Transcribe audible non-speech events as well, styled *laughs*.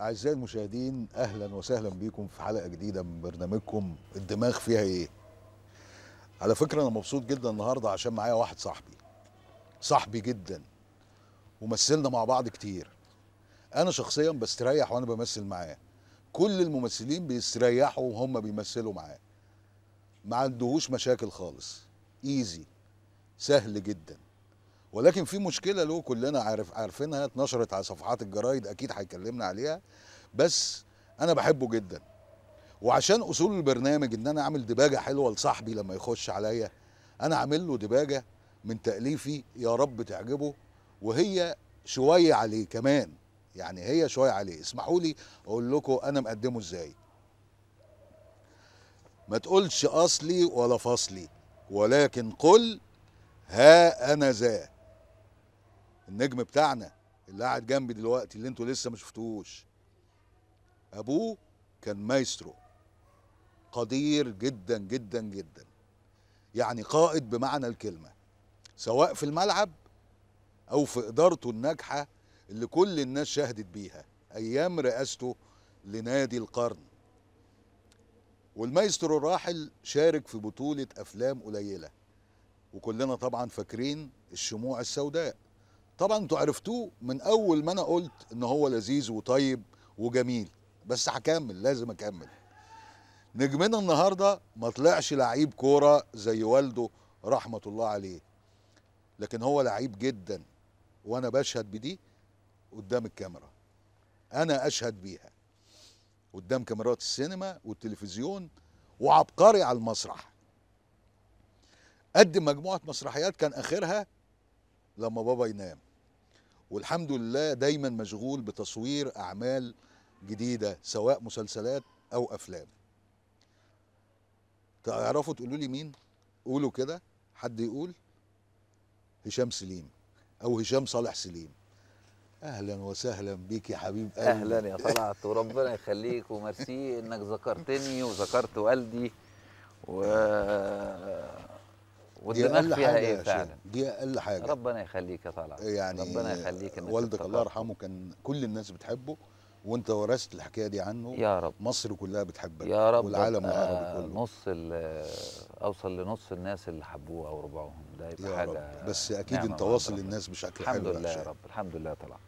أعزائي المشاهدين أهلا وسهلا بيكم في حلقة جديدة من برنامجكم الدماغ فيها إيه؟ على فكرة أنا مبسوط جدا النهاردة عشان معايا واحد صاحبي صاحبي جدا ومثلنا مع بعض كتير أنا شخصيا بستريح وأنا بمثل معاه كل الممثلين بيستريحوا وهم بيمثلوا معاه ما عندهوش مشاكل خالص ايزي سهل جدا ولكن في مشكله له كلنا عارف عارفينها اتنشرت على صفحات الجرايد اكيد هيكلمنا عليها بس انا بحبه جدا وعشان اصول البرنامج ان انا اعمل دباجه حلوه لصاحبي لما يخش عليا انا عامل له دباجه من تاليفي يا رب تعجبه وهي شويه عليه كمان يعني هي شويه عليه اسمحوا لي اقول لكم انا مقدمه ازاي ما تقولش اصلي ولا فصلي ولكن قل ها انا ذا النجم بتاعنا اللي قاعد جنبي دلوقتي اللي انتوا لسه ما شفتوش ابوه كان مايسترو قدير جدا جدا جدا يعني قائد بمعنى الكلمه سواء في الملعب او في ادارته الناجحه اللي كل الناس شهدت بيها ايام رئاسته لنادي القرن والمايسترو الراحل شارك في بطوله افلام قليله وكلنا طبعا فاكرين الشموع السوداء طبعا انتوا عرفتوه من اول ما انا قلت ان هو لذيذ وطيب وجميل بس هكمل لازم اكمل نجمنا النهارده ما طلعش لعيب كوره زي والده رحمه الله عليه لكن هو لعيب جدا وانا بشهد بدي قدام الكاميرا انا اشهد بيها قدام كاميرات السينما والتلفزيون وعبقري على المسرح قدم مجموعه مسرحيات كان اخرها لما بابا ينام والحمد لله دايما مشغول بتصوير اعمال جديده سواء مسلسلات او افلام تعرفوا تقولوا لي مين قولوا كده حد يقول هشام سليم او هشام صالح سليم اهلا وسهلا بيك يا حبيب قلبي اهلا يا طلعت *laughs* وربنا يخليك وميرسي انك ذكرتني وذكرت والدي و والدماغ فيها ايه فعلا دي اقل حاجه ربنا يخليك يا طلعت يعني ربنا يخليك والدك الله يرحمه كان كل الناس بتحبه وانت ورثت الحكايه دي عنه يا رب مصر كلها بتحبك يا رب والعالم آه، العربي كله نص اوصل لنص الناس اللي حبوه او ربعهم ده يبقى يا حاجه رب. بس اكيد انت واصل للناس بشكل حلو الحمد لله يا رب الحمد لله طلعت